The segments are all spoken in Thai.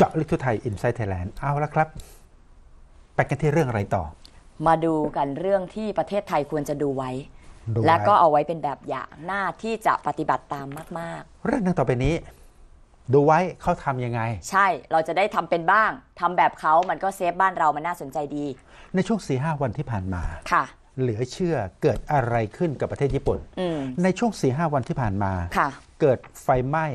เจาะลึกทั่วไทยอินไซต์ไทยแลนด์เอาละครับ ไปกันที่เรื่องอะไรต่อ มาดูกันเรื่องที่ประเทศไทยควรจะดูไว้ และก็เอาไว้เป็นแบบอย่างหน้าที่จะปฏิบัติตามมาก ๆ เรื่องนึงต่อไปนี้ ดูไว้เขาทำยังไง ใช่เราจะได้ทำเป็นบ้างทำแบบเขามันก็เซฟบ้านเรามันน่าสนใจดี ในช่วงสี่ห้าวันที่ผ่านมาค่ะ เหลือเชื่อเกิดอะไรขึ้นกับประเทศญี่ปุ่นในช่วงสี่ห้าวันที่ผ่านมาเกิดไฟไหม้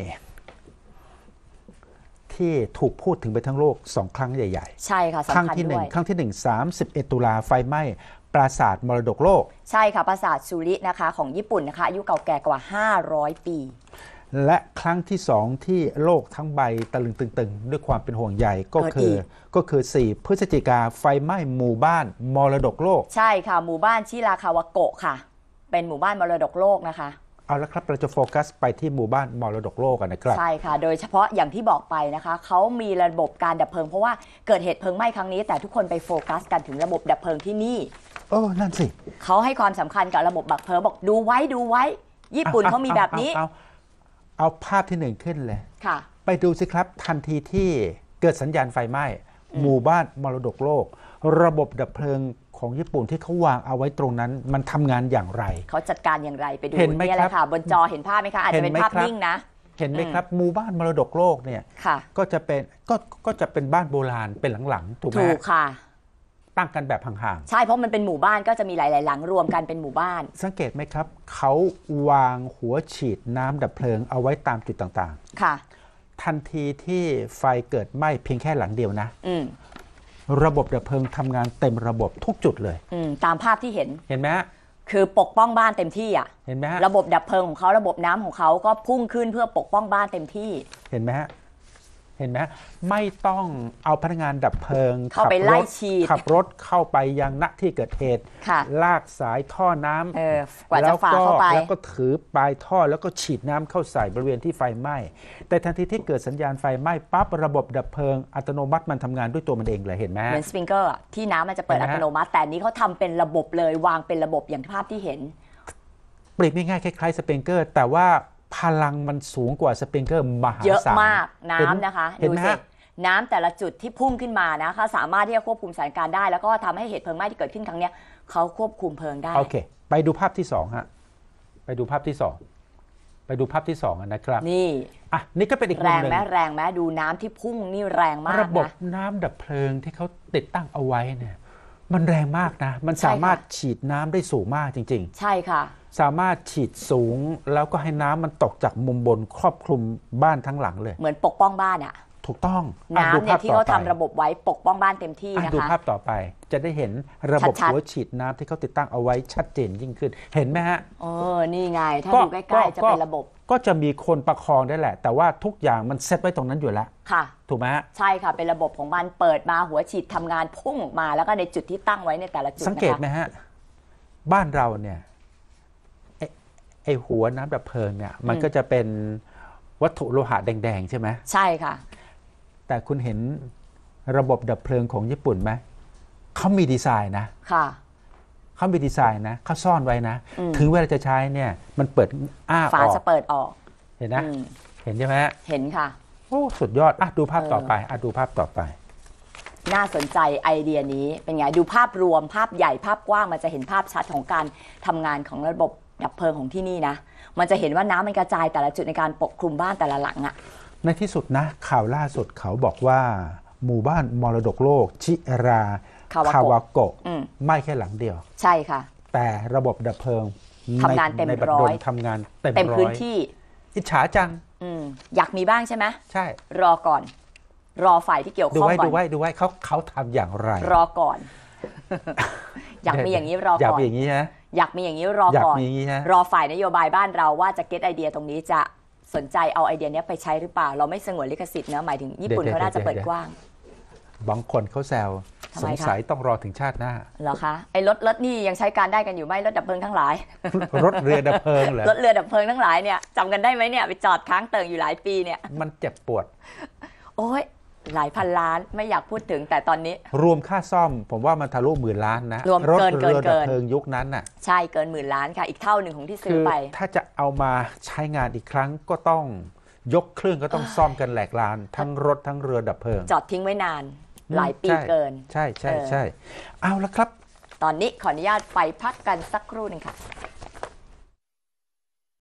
ที่ถูกพูดถึงไปทั้งโลกสองครั้งใหญ่ๆ ใช่ค่ะครั้งที่หนึ่งครั้งที่หนึ่งสสามิอ็ดตุลาไฟไหม้ปราสาทมรดกโลก ใช่ค่ะ ปราสาทซูรินะคะ ของญี่ปุ่นนะคะอายุเก่าแก่กว่า 500 ปี และครั้งที่สองที่โลกทั้งใบตะลึงตึงๆ ด้วยความเป็นห่วงใหญ่ก็คือ ก็คือ 4 พฤศจิกาไฟไหม้หมู่บ้านมรดกโลก ใช่ค่ะหมู่บ้านชิราคาวะโกะค่ะ เป็นหมู่บ้านมรดกโลกนะคะเอาละครับเราจะโฟกัสไปที่หมู่บ้านมรดกโลกกันนะครับใช่ค่ะ โดยเฉพาะอย่างที่บอกไปนะคะเขามีระบบการดับเพลิงเพราะว่าเกิดเหตุเพลิงไหม้ครั้งนี้แต่ทุกคนไปโฟกัสกันถึงระบบดับเพลิงที่นี่เออนั่นสิเขาให้ความสำคัญกับระบบบักเพลิงบอกดูไว้ดูไว้ญี่ปุ่นเขามีแบบนี้เอาเอาภาพที่หนึ่งขึ้นเลยค่ะไปดูสิครับ ทันทีที่เกิดสัญญาณไฟไหม้หมู่บ้านมรดกโลก ระบบดับเพลิงของญี่ปุ่นที่เขาวางเอาไว้ตรงนั้น มันทำงานอย่างไรเขาจัดการอย่างไรไปดูเห็นไหมครับบนจอเห็นภาพไหมคะอาจจะเป็นภาพนิ่งนะเห็นไหมครับหมู่บ้านมรดกโลกเนี่ยก็จะเป็นก็ก็จะเป็นบ้านโบราณเป็นหลังๆถูกไหมถูกค่ะ ตั้งกันแบบห่าง ๆ ใช่ เพราะมันเป็นหมู่บ้านก็จะมีหลายๆหลังรวมกันเป็นหมู่บ้าน สังเกตไหมครับเขาวางหัวฉีดน้ำดับเพลิงเอาไว้ตามจุดต่างๆ ค่ะ ทันทีที่ไฟเกิดไหม้เพียงแค่หลังเดียวนะระบบดับเพลิงทำงานเต็มระบบทุกจุดเลยอตามภาพที่เห็น เห็นไหมคือปกป้องบ้านเต็มที่อ่ะเห็นไหมระบบดับเพลิงของเขาระบบน้ำของเขาก็พุ่งขึ้นเพื่อปกป้องบ้านเต็มที่ เห็นไหมฮะเห็นไหมไม่ต้องเอาพนักงานดับเพลิงขับรถขับรถเข้าไปยังณที่เกิดเหตุลากสายท่อน้ำแล้วก็แล้วก็ถือปลายท่อแล้วก็ฉีดน้ำเข้าใส่บริเวณที่ไฟไหม้แต่ทันทีที่เกิดสัญญาณไฟไหม้ปั๊บระบบดับเพลิง อัตโนมัติมันทำงานด้วยตัวมันเองเลยเห็นไหมเหมือนสปริงเกอร์ที่น้ำมันจะเปิดอัตโนมัติ แต่นี้เขาทาเป็นระบบเลยวางเป็นระบบอย่างภาพที่เห็นปรีบง่ายๆคล้ายๆสริงเกอร์แต่ว่าพลังมันสูงกว่าสปริงเกอร์มหาศาลเยอะมากน้ำนะคะดูสิน้ำแต่ละจุดที่พุ่งขึ้นมานะคะสามารถที่จะควบคุมสถานการณ์ได้ แล้วก็ทำให้เหตุเพลิงไหม้ที่เกิดขึ้นครั้งนี้เขาควบคุมเพลิงได้ โอเค ไปดูภาพที่สองฮะไปดูภาพที่สองไปดูภาพที่สองนะครับ นี่อ่ะ นี่ก็เป็นอีกแรงแม้แรงแม้ดูน้ำที่พุ่งนี่แรงมากระบบน้ำดับเพลิงที่เขาติดตั้งเอาไว้เนี่ย มันแรงมากนะ มันสามารถฉีดน้ำได้สูงมากจริง ๆ ใช่ค่ะสามารถฉีดสูง แล้วก็ให้น้ำมันตกจากมุมบนครอบคลุมบ้านทั้งหลังเลย เหมือนปกป้องบ้านอะถูกต้องน้ำเนี่ยที่เขาทำระบบไว้ปกป้องบ้านเต็มที่นะคะดูภาพต่อไปจะได้เห็นระบบหัวฉีดน้ำที่เขาติดตั้งเอาไว้ชัดเจนยิ่งขึ้น เห็นไหมฮะเออนี่ไงถ้าดูใกล้ๆจะเป็นระบบ ก็จะมีคนประคองได้แหละ แต่ว่าทุกอย่างมันเซตไว้ตรงนั้นอยู่แล้วค่ะถูกไหมฮะใช่ค่ะ เป็นระบบของมันเปิดมาหัวฉีดทำงานพุ่งออกมาแล้วก็ในจุดที่ตั้งไว้ในแต่ละจุดสังเกตไหมฮะบ้านเราเนี่ยไอหัว น้ำดับเพลิงเนี่ยมันก็จะเป็นวัตถุโลหะแดงๆใช่ไหมใช่ ค่ะ แต่คุณเห็นระบบดับเพลิงของญี่ปุ่นไหมเขามีดีไซน์นะค่ะเขามีดีไซน์นะเขาซ่อนไว้นะ ถึงเวลาจะใช้เนี่ยมันเปิดอ้าออกฝาจะเปิดออก เห็นนะเห็นใช่ไหมเห็นค่ะโอ้สุดยอดอ่ะดูภาพต่อไปอ่ะดูภาพต่อไป น่าสนใจไอเดียนี้เป็นไงดูภาพรวมภาพใหญ่ภาพกว้างมันจะเห็นภาพชัดของการทำงานของระบบดับเพลิงของที่นี่นะมันจะเห็นว่าน้ำมันกระจายแต่ละจุดในการปกคลุมบ้านแต่ละหลังอะในที่สุดนะข่าวล่าสุดเขาบอกว่า หมู่บ้านมรดกโลก ชิราคาวาโกะไม่แค่หลังเดียว ใช่ค่ะ แต่ระบบดับเพลิงทำงานเต็มร้อยทำงานเต็มพื้นที่อิจฉาจังอยากมีบ้างใช่ไหมใช่ รอก่อน รอฝ่ายที่เกี่ยวข้องก่อนดูไว้ดูไว้เขาเขาทำอย่างไร รอก่อน อยากมีอย่างนี้รอก่อนอยากมีอย่างนี้ใหมอยากมีอย่างนี้รอก่อนรอฝ่ายนโยบายบ้านเราว่าจะเก็ตไอเดียตรงนี้จะสนใจเอาไอเดียนี้ไปใช้หรือเปล่าเราไม่สงวนลิขสิทธิ์นะหมายถึงญี่ปุ่นเขาน่าจะเปิดกว้างบางคนเขาแซวสงสัยต้องรอถึงชาติหน้าเหรอคะไอ้รถรถนี่ยังใช้การได้กันอยู่ไหมรถดับเพลิงทั้งหลายรถเรือดับเพลิงเหรอรถเรือดับเพลิงทั้งหลายเนี่ยจำกันได้ไหมเนี่ยไปจอดค้างเติ่งอยู่หลายปีเนี่ยมันเจ็บปวด โอ้ยหลายพันล้านไม่อยากพูดถึงแต่ตอนนี้ รวมค่าซ่อม ผมว่ามันทะลุหมื่นล้านนะรวมเกินเกินเกินเพิงยุคนั้นน่ะใช่เกินหมื่นล้านค่ะ อีกเท่าหนึ่งของที่ซื้อไป ถ้าจะเอามาใช้งานอีกครั้งก็ต้องยกเครื่องก็ต้องซ่อมกันแหลกลานทั้งรถ ทั้งเรือดับเพลิง จอดทิ้งไว้นาน หลายปีเกิน ใช่ใช่ใช่เอาละครับ ตอนนี้ขออนุญาตไปพักกันสักครู่หนึ่งค่ะ